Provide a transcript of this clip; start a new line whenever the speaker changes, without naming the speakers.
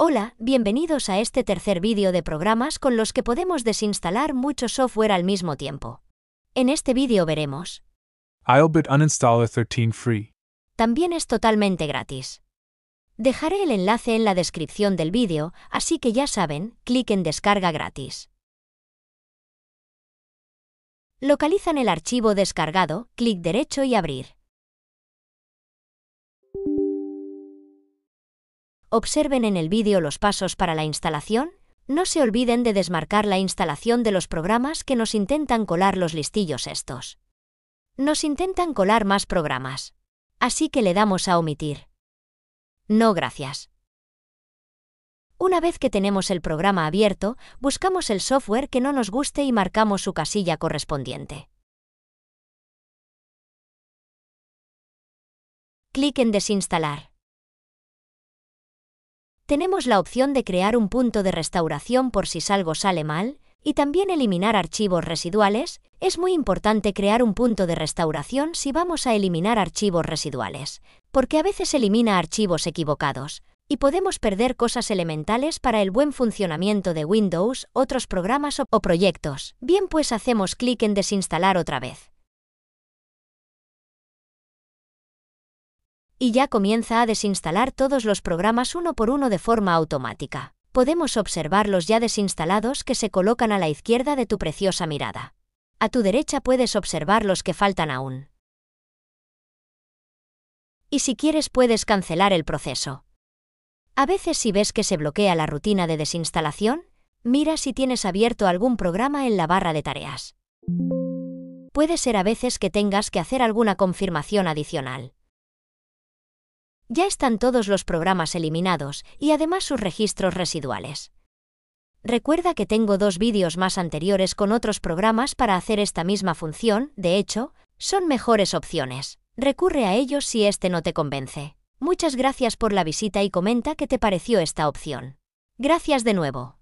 Hola, bienvenidos a este tercer vídeo de programas con los que podemos desinstalar mucho software al mismo tiempo. En este vídeo veremos Uninstaller 13 Free. También es totalmente gratis. Dejaré el enlace en la descripción del vídeo, así que ya saben, clic en descarga gratis. Localizan el archivo descargado, clic derecho y abrir. Observen en el vídeo los pasos para la instalación. No se olviden de desmarcar la instalación de los programas que nos intentan colar los listillos estos. Nos intentan colar más programas. Así que le damos a omitir. No gracias. Una vez que tenemos el programa abierto, buscamos el software que no nos guste y marcamos su casilla correspondiente. Clic en Desinstalar tenemos la opción de crear un punto de restauración por si algo sale mal, y también eliminar archivos residuales, es muy importante crear un punto de restauración si vamos a eliminar archivos residuales, porque a veces elimina archivos equivocados, y podemos perder cosas elementales para el buen funcionamiento de Windows, otros programas o, proyectos. Bien pues hacemos clic en desinstalar otra vez. y ya comienza a desinstalar todos los programas uno por uno de forma automática. Podemos observar los ya desinstalados que se colocan a la izquierda de tu preciosa mirada. A tu derecha puedes observar los que faltan aún. Y si quieres puedes cancelar el proceso. A veces si ves que se bloquea la rutina de desinstalación, mira si tienes abierto algún programa en la barra de tareas. Puede ser a veces que tengas que hacer alguna confirmación adicional. Ya están todos los programas eliminados y además sus registros residuales. Recuerda que tengo dos vídeos más anteriores con otros programas para hacer esta misma función, de hecho, son mejores opciones. Recurre a ellos si este no te convence. Muchas gracias por la visita y comenta qué te pareció esta opción. Gracias de nuevo.